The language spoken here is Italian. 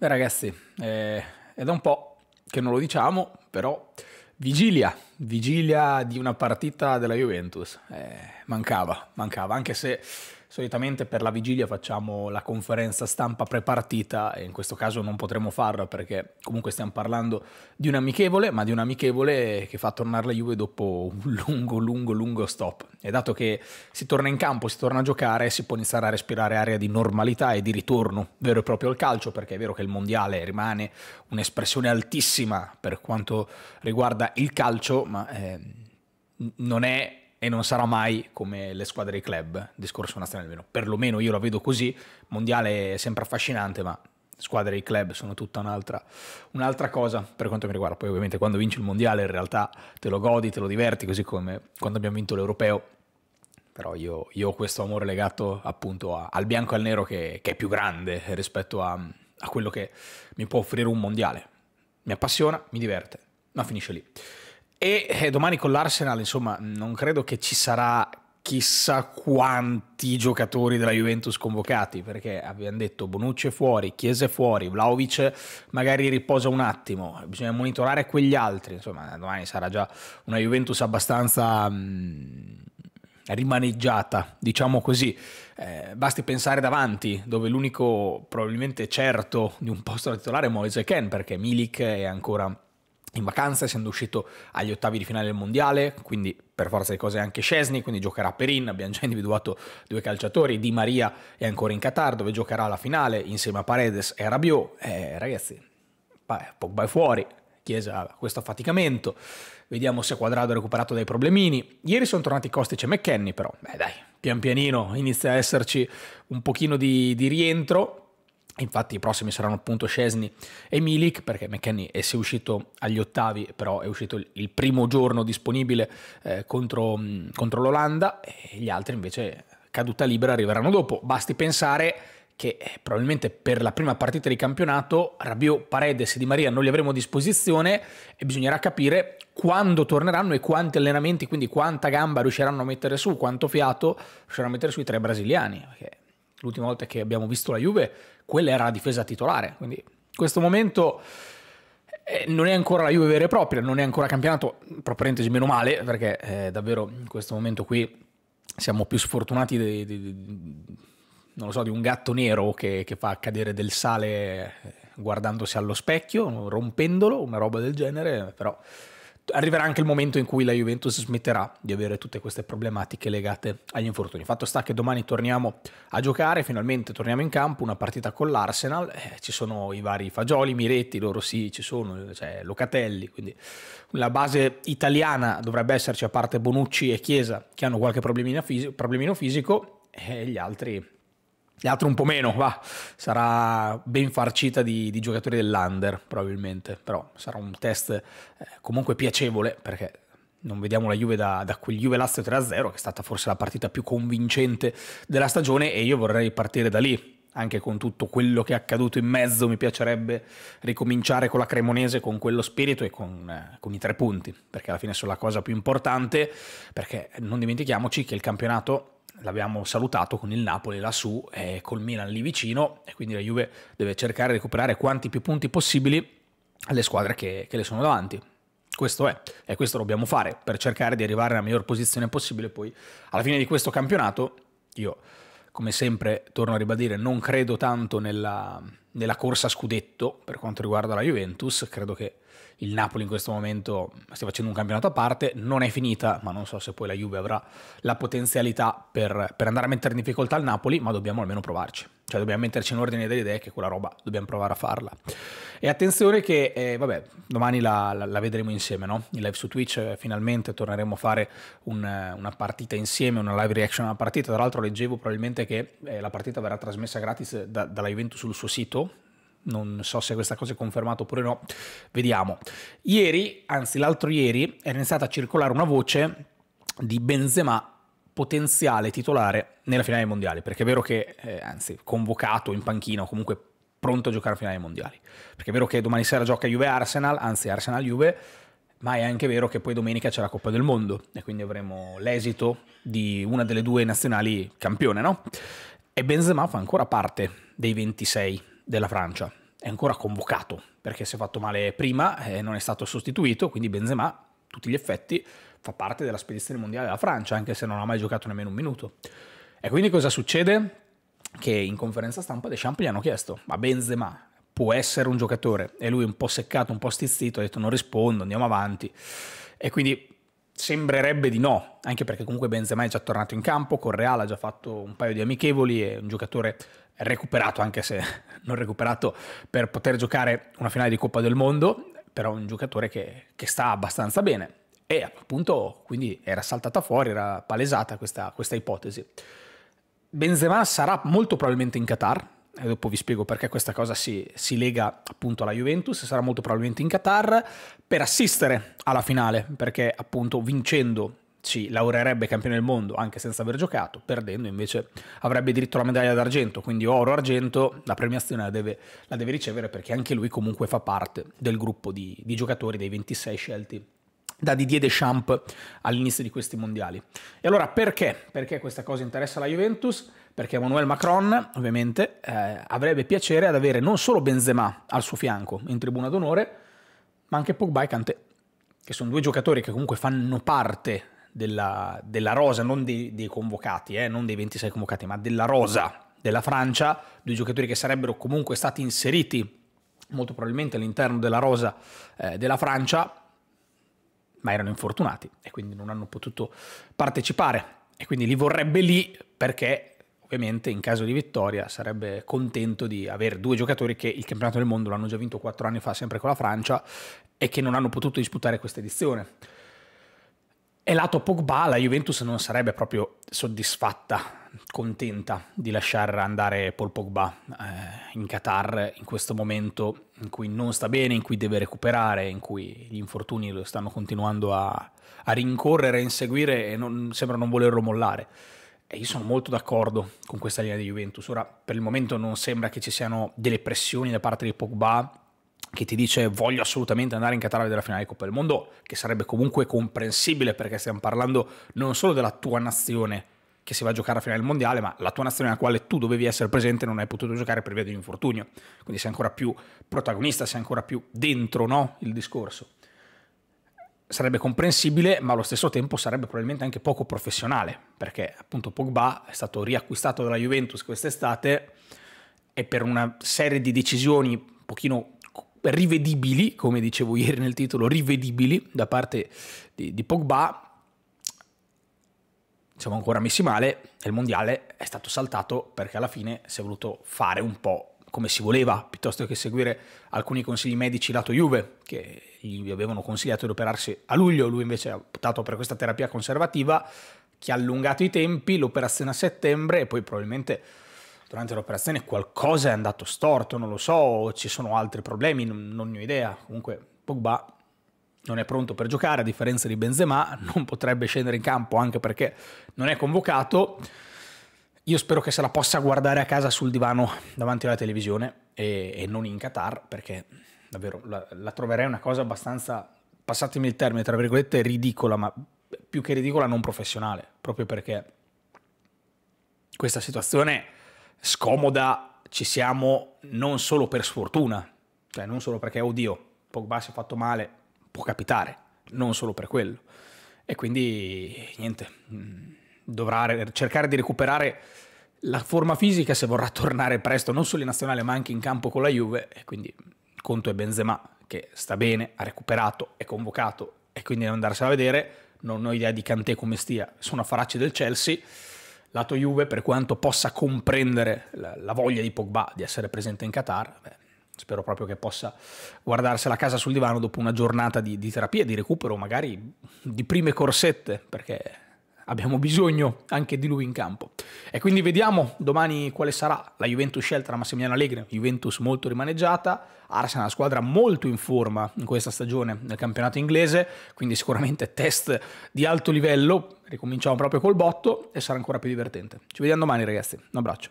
Beh ragazzi, eh, è da un po' che non lo diciamo, però vigilia, vigilia di una partita della Juventus. Eh, mancava, mancava, anche se Solitamente per la vigilia facciamo la conferenza stampa prepartita e in questo caso non potremo farla perché comunque stiamo parlando di un amichevole, ma di un amichevole che fa tornare la Juve dopo un lungo, lungo, lungo stop. E dato che si torna in campo, si torna a giocare, si può iniziare a respirare aria di normalità e di ritorno vero e proprio al calcio, perché è vero che il mondiale rimane un'espressione altissima per quanto riguarda il calcio, ma eh, non è e non sarà mai come le squadre di club, discorso nazionale almeno, perlomeno io la vedo così, mondiale è sempre affascinante ma squadre di club sono tutta un'altra, un'altra, cosa per quanto mi riguarda, poi ovviamente quando vinci il mondiale in realtà te lo godi, te lo diverti, così come quando abbiamo vinto l'europeo, però io, io ho questo amore legato appunto a, al bianco e al nero che, che è più grande rispetto a, a quello che mi può offrire un mondiale, mi appassiona, mi diverte, ma finisce lì. E eh, domani con l'Arsenal, insomma, non credo che ci sarà chissà quanti giocatori della Juventus convocati, perché abbiamo detto Bonucci è fuori, Chiese è fuori, Vlaovic magari riposa un attimo, bisogna monitorare quegli altri, insomma domani sarà già una Juventus abbastanza mh, mm, rimaneggiata, diciamo così. Eh, basti pensare davanti, dove l'unico probabilmente certo di un posto da titolare è Moise Ken, perché Milik è ancora in vacanza, essendo uscito agli ottavi di finale del mondiale, quindi per forza di cose anche Scesni, quindi giocherà Perin, abbiamo già individuato due calciatori, Di Maria è ancora in Qatar dove giocherà la finale insieme a Paredes e Rabiot, eh, ragazzi, Pogba è fuori, Chiesa questo affaticamento, vediamo se Quadrado è recuperato dai problemini, ieri sono tornati Kostic e McKenny però, beh dai, pian pianino inizia a esserci un pochino di, di rientro, Infatti i prossimi saranno appunto Scesni e Milik perché McKenny è uscito agli ottavi però è uscito il primo giorno disponibile eh, contro, mm, contro l'Olanda e gli altri invece caduta libera arriveranno dopo. Basti pensare che eh, probabilmente per la prima partita di campionato Rabiot, Paredes e Di Maria non li avremo a disposizione e bisognerà capire quando torneranno e quanti allenamenti, quindi quanta gamba riusciranno a mettere su, quanto fiato riusciranno a mettere su i tre brasiliani, perché l'ultima volta che abbiamo visto la Juve, quella era la difesa titolare, quindi in questo momento eh, non è ancora la Juve vera e propria, non è ancora campionato, tra parentesi meno male, perché eh, davvero in questo momento qui siamo più sfortunati di, di, di, so, di un gatto nero che, che, fa cadere del sale eh, guardandosi allo specchio, rompendolo, una roba del genere, però arriverà anche il momento in cui la Juventus smetterà di avere tutte queste problematiche legate agli infortuni. Fatto sta che domani torniamo a giocare, finalmente torniamo in campo, una partita con l'Arsenal, eh, ci sono i vari Fagioli, Miretti, loro sì, ci sono, cioè Locatelli, quindi la base italiana dovrebbe esserci a parte Bonucci e Chiesa che hanno qualche problemino fisico, problemino fisico e gli altri le altre un po' meno, va. Sarà ben farcita di, di giocatori dell'under, probabilmente. Però sarà un test eh, comunque piacevole, perché non vediamo la Juve da, da quel Juve Lazio 3-0, che è stata forse la partita più convincente della stagione, e io vorrei partire da lì. Anche con tutto quello che è accaduto in mezzo, mi piacerebbe ricominciare con la Cremonese, con quello spirito e con, eh, con i tre punti, perché alla fine sono la cosa più importante, perché non dimentichiamoci che il campionato l'abbiamo salutato con il Napoli lassù e col Milan lì vicino e quindi la Juve deve cercare di recuperare quanti più punti possibili alle squadre che, che le sono davanti. Questo è, e questo dobbiamo fare per cercare di arrivare alla miglior posizione possibile. Poi, alla fine di questo campionato, io come sempre, torno a ribadire, non credo tanto nella, nella corsa a scudetto per quanto riguarda la Juventus, credo che il Napoli in questo momento stia facendo un campionato a parte, non è finita, ma non so se poi la Juve avrà la potenzialità per, per andare a mettere in difficoltà il Napoli, ma dobbiamo almeno provarci. Cioè dobbiamo metterci in ordine delle idee che quella roba dobbiamo provare a farla. E attenzione che, eh, vabbè, domani la, la, la, vedremo insieme, no? In live su Twitch eh, finalmente torneremo a fare un, eh, una partita insieme, una live reaction alla partita. Tra l'altro leggevo probabilmente che eh, la partita verrà trasmessa gratis da, dalla Juventus sul suo sito, non so se questa cosa è confermata oppure no, vediamo. Ieri, anzi l'altro ieri, era iniziata a circolare una voce di Benzema potenziale titolare nella finale mondiale, perché è vero che, eh, anzi, convocato in panchina o comunque pronto a giocare a finale mondiale, perché è vero che domani sera gioca Juve-Arsenal, anzi Arsenal-Juve, ma è anche vero che poi domenica c'è la Coppa del Mondo e quindi avremo l'esito di una delle due nazionali campione, no? E Benzema fa ancora parte dei 26 della Francia, è ancora convocato perché si è fatto male prima e eh, non è stato sostituito, quindi Benzema, tutti gli effetti, fa parte della spedizione mondiale della Francia, anche se non ha mai giocato nemmeno un minuto. E quindi cosa succede? Che in conferenza stampa Deschamps gli hanno chiesto, ma Benzema può essere un giocatore? E lui un po' seccato, un po' stizzito, ha detto non rispondo, andiamo avanti. E quindi sembrerebbe di no, anche perché comunque Benzema è già tornato in campo, con Real ha già fatto un paio di amichevoli, è un giocatore recuperato, anche se non recuperato per poter giocare una finale di Coppa del Mondo, però un giocatore che, che sta abbastanza bene. E appunto, quindi era saltata fuori, era palesata questa, questa ipotesi. Benzema sarà molto probabilmente in Qatar, e dopo vi spiego perché questa cosa si, si, lega appunto alla Juventus, sarà molto probabilmente in Qatar per assistere alla finale, perché appunto vincendo si laureerebbe campione del mondo anche senza aver giocato, perdendo invece avrebbe diritto alla medaglia d'argento, quindi oro-argento, la premiazione la deve, la deve, ricevere perché anche lui comunque fa parte del gruppo di, di giocatori dei 26 scelti da Didier Deschamps all'inizio di questi mondiali. E allora perché? Perché questa cosa interessa la Juventus? Perché Emmanuel Macron, ovviamente, eh, avrebbe piacere ad avere non solo Benzema al suo fianco in tribuna d'onore, ma anche Pogba e Kanté, che sono due giocatori che comunque fanno parte della, della rosa, non dei, dei convocati, eh, non dei 26 convocati, ma della rosa della Francia, due giocatori che sarebbero comunque stati inseriti molto probabilmente all'interno della rosa eh, della Francia, ma erano infortunati e quindi non hanno potuto partecipare e quindi li vorrebbe lì perché ovviamente in caso di vittoria sarebbe contento di avere due giocatori che il campionato del mondo l'hanno già vinto quattro anni fa sempre con la Francia e che non hanno potuto disputare questa edizione. E lato Pogba la Juventus non sarebbe proprio soddisfatta, contenta di lasciare andare Paul Pogba eh, in Qatar in questo momento in cui non sta bene, in cui deve recuperare, in cui gli infortuni lo stanno continuando a, a rincorrere, a inseguire e non, sembra non volerlo mollare. E io sono molto d'accordo con questa linea di Juventus. Ora, per il momento non sembra che ci siano delle pressioni da parte di Pogba che ti dice voglio assolutamente andare in Qatar a vedere la finale di Coppa del Mondo, che sarebbe comunque comprensibile perché stiamo parlando non solo della tua nazione che si va a giocare a finale del mondiale, ma la tua nazione nella quale tu dovevi essere presente non hai potuto giocare per via di un infortunio. Quindi sei ancora più protagonista, sei ancora più dentro no, il discorso. Sarebbe comprensibile, ma allo stesso tempo sarebbe probabilmente anche poco professionale, perché appunto Pogba è stato riacquistato dalla Juventus quest'estate e per una serie di decisioni un pochino rivedibili, come dicevo ieri nel titolo, rivedibili da parte di, di Pogba, siamo ancora messi male e il mondiale è stato saltato perché alla fine si è voluto fare un po' come si voleva, piuttosto che seguire alcuni consigli medici lato Juve, che gli avevano consigliato di operarsi a luglio, lui invece ha optato per questa terapia conservativa, che ha allungato i tempi, l'operazione a settembre e poi probabilmente durante l'operazione qualcosa è andato storto, non lo so, o ci sono altri problemi, non, non ne ho idea. Comunque Pogba non è pronto per giocare, a differenza di Benzema, non potrebbe scendere in campo anche perché non è convocato. Io spero che se la possa guardare a casa sul divano davanti alla televisione e, e non in Qatar, perché davvero la, la, troverei una cosa abbastanza, passatemi il termine, tra virgolette, ridicola, ma più che ridicola non professionale, proprio perché questa situazione scomoda ci siamo non solo per sfortuna, cioè non solo perché, oddio, Pogba si è fatto male, può capitare, non solo per quello. E quindi, niente, mm, dovrà cercare di recuperare la forma fisica se vorrà tornare presto, non solo in nazionale, ma anche in campo con la Juve. E quindi conto è Benzema, che sta bene, ha recuperato, è convocato, e quindi deve andarsela a vedere. Non ho idea di Kanté come stia, sono affaracci del Chelsea lato Juve, per quanto possa comprendere la, la voglia di Pogba di essere presente in Qatar, beh, spero proprio che possa guardarsela a casa sul divano dopo una giornata di, di terapia, di recupero, magari di prime corsette, perché abbiamo bisogno anche di lui in campo. E quindi vediamo domani quale sarà la Juventus scelta da Massimiliano Allegri, Juventus molto rimaneggiata, Arsenal una squadra molto in forma in questa stagione nel campionato inglese, quindi sicuramente test di alto livello, ricominciamo proprio col botto e sarà ancora più divertente. Ci vediamo domani ragazzi, un abbraccio.